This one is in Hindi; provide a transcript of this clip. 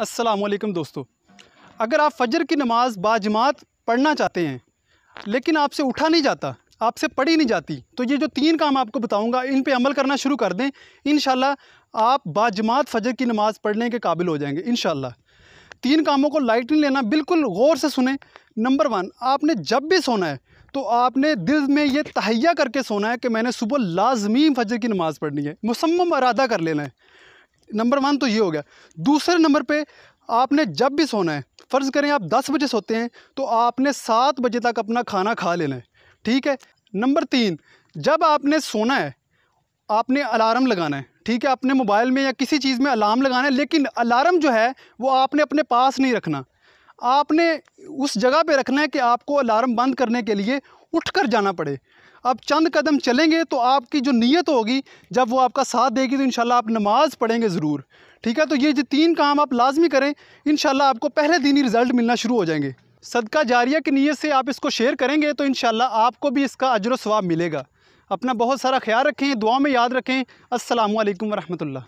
असलकम दोस्तों अगर आप फजर की नमाज़ बाजमात पढ़ना चाहते हैं लेकिन आपसे उठा नहीं जाता आपसे पढ़ी नहीं जाती तो ये जो तीन काम आपको बताऊंगा इन पे अमल करना शुरू कर दें इन आप बाजमात फजर की नमाज़ पढ़ने के काबिल हो जाएंगे इन तीन कामों को लाइट नहीं लेना बिल्कुल गौर से सुने नंबर वन आपने जब भी सोना है तो आपने दिल में ये तहैया करके सोना है कि मैंने सुबह लाजमी फजर की नमाज़ पढ़नी है मुसम्म अरादा कर लेना है नंबर वन तो ये हो गया दूसरे नंबर पे आपने जब भी सोना है फ़र्ज़ करें आप दस बजे सोते हैं तो आपने सात बजे तक अपना खाना खा लेना है ठीक है नंबर तीन जब आपने सोना है आपने अलार्म लगाना है ठीक है अपने मोबाइल में या किसी चीज़ में अलार्म लगाना है लेकिन अलार्म जो है वो आपने अपने पास नहीं रखना आपने उस जगह पे रखना है कि आपको अलार्म बंद करने के लिए उठकर जाना पड़े आप चंद कदम चलेंगे तो आपकी जो नीयत होगी जब वो आपका साथ देगी तो इन आप नमाज़ पढ़ेंगे ज़रूर ठीक है तो ये जो तीन काम आप लाजमी करें इन आपको पहले दिन ही रिज़ल्ट मिलना शुरू हो जाएंगे सदका जारिया की नीयत से आप इसको शेयर करेंगे तो इन आपको भी इसका अजर स्वाब मिलेगा अपना बहुत सारा ख्याल रखें दुआ में याद रखें असलकम वरहमल